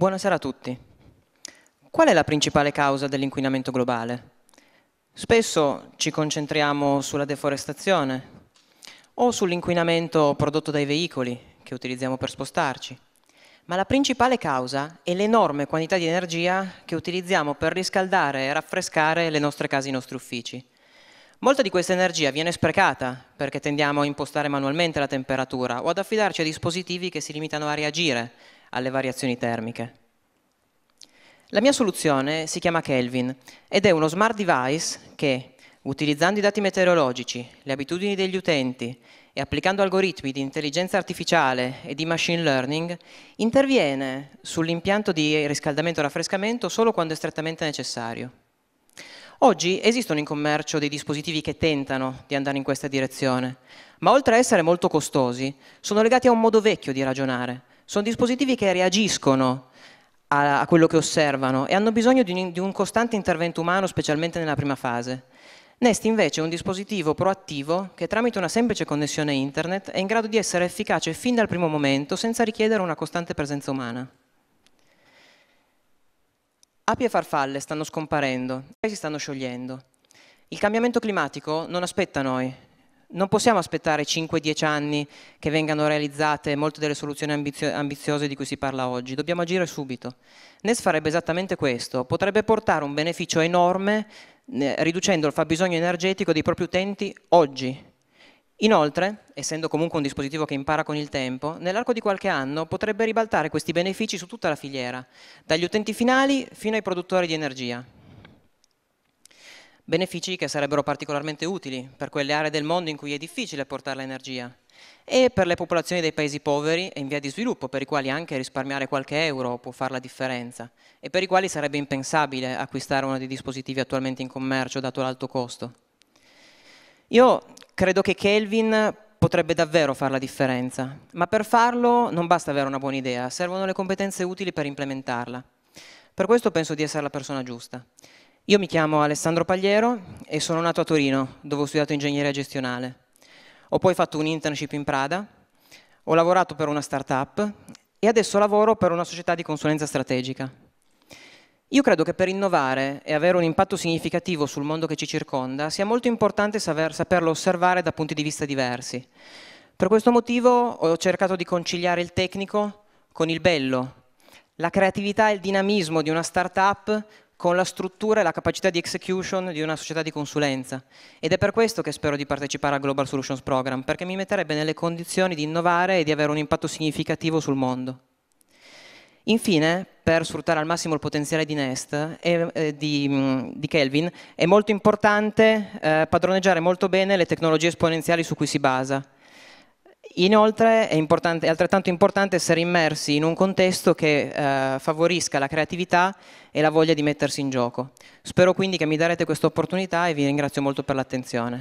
Buonasera a tutti. Qual è la principale causa dell'inquinamento globale? Spesso ci concentriamo sulla deforestazione o sull'inquinamento prodotto dai veicoli che utilizziamo per spostarci, ma la principale causa è l'enorme quantità di energia che utilizziamo per riscaldare e raffrescare le nostre case e i nostri uffici. Molta di questa energia viene sprecata perché tendiamo a impostare manualmente la temperatura o ad affidarci a dispositivi che si limitano a reagire alle variazioni termiche. La mia soluzione si chiama Kelvin ed è uno smart device che, utilizzando i dati meteorologici, le abitudini degli utenti e applicando algoritmi di intelligenza artificiale e di machine learning, interviene sull'impianto di riscaldamento e raffrescamento solo quando è strettamente necessario. Oggi esistono in commercio dei dispositivi che tentano di andare in questa direzione, ma oltre a essere molto costosi, sono legati a un modo vecchio di ragionare, sono dispositivi che reagiscono a, a quello che osservano e hanno bisogno di un, di un costante intervento umano, specialmente nella prima fase. Nest invece è un dispositivo proattivo che tramite una semplice connessione internet è in grado di essere efficace fin dal primo momento senza richiedere una costante presenza umana. Api e farfalle stanno scomparendo e si stanno sciogliendo. Il cambiamento climatico non aspetta noi, non possiamo aspettare 5-10 anni che vengano realizzate molte delle soluzioni ambizio ambiziose di cui si parla oggi, dobbiamo agire subito. NES farebbe esattamente questo, potrebbe portare un beneficio enorme eh, riducendo il fabbisogno energetico dei propri utenti oggi. Inoltre, essendo comunque un dispositivo che impara con il tempo, nell'arco di qualche anno potrebbe ribaltare questi benefici su tutta la filiera, dagli utenti finali fino ai produttori di energia benefici che sarebbero particolarmente utili per quelle aree del mondo in cui è difficile portare l'energia e per le popolazioni dei paesi poveri e in via di sviluppo, per i quali anche risparmiare qualche euro può fare la differenza e per i quali sarebbe impensabile acquistare uno dei dispositivi attualmente in commercio dato l'alto costo. Io credo che Kelvin potrebbe davvero fare la differenza, ma per farlo non basta avere una buona idea, servono le competenze utili per implementarla. Per questo penso di essere la persona giusta. Io mi chiamo Alessandro Pagliero e sono nato a Torino, dove ho studiato ingegneria gestionale. Ho poi fatto un internship in Prada, ho lavorato per una startup e adesso lavoro per una società di consulenza strategica. Io credo che per innovare e avere un impatto significativo sul mondo che ci circonda sia molto importante saper, saperlo osservare da punti di vista diversi. Per questo motivo ho cercato di conciliare il tecnico con il bello, la creatività e il dinamismo di una startup con la struttura e la capacità di execution di una società di consulenza ed è per questo che spero di partecipare al Global Solutions Program, perché mi metterebbe nelle condizioni di innovare e di avere un impatto significativo sul mondo. Infine, per sfruttare al massimo il potenziale di Nest, e, eh, di, mm, di, Kelvin, è molto importante eh, padroneggiare molto bene le tecnologie esponenziali su cui si basa Inoltre è, è, altrettanto importante essere immersi in un contesto che eh, favorisca la creatività e la voglia di mettersi in gioco. Spero quindi che mi darete questa opportunità e vi ringrazio molto per l'attenzione.